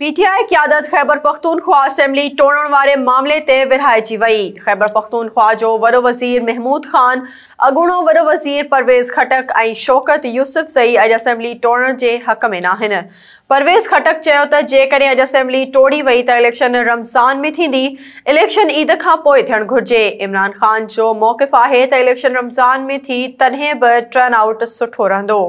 PTI क्यादत Khyber Pakhtunkhwa assembly टोड़ण वाले मामले ते विरहाइजी वही खैबर पख्तूनख्वा जो वरो वज़ीर महमूद ख़ान अगूणो वरो वज़ीर परवेज़ खटक ऐं शौकत यूसुफ सही अज असेंबली टोड़ण के हक़ में ना परवेज़ खटक चयो त जेकॾहिं टोड़ी वही त इलेक्शन रमज़ान में थी इलेक्शन ईद का पोइ घुर्जे इमरान ख़ान जो मौकफ़ है त इलेक्शन रमज़ान में थी तॾहिं ब टर्न आउट सुठो रहंदो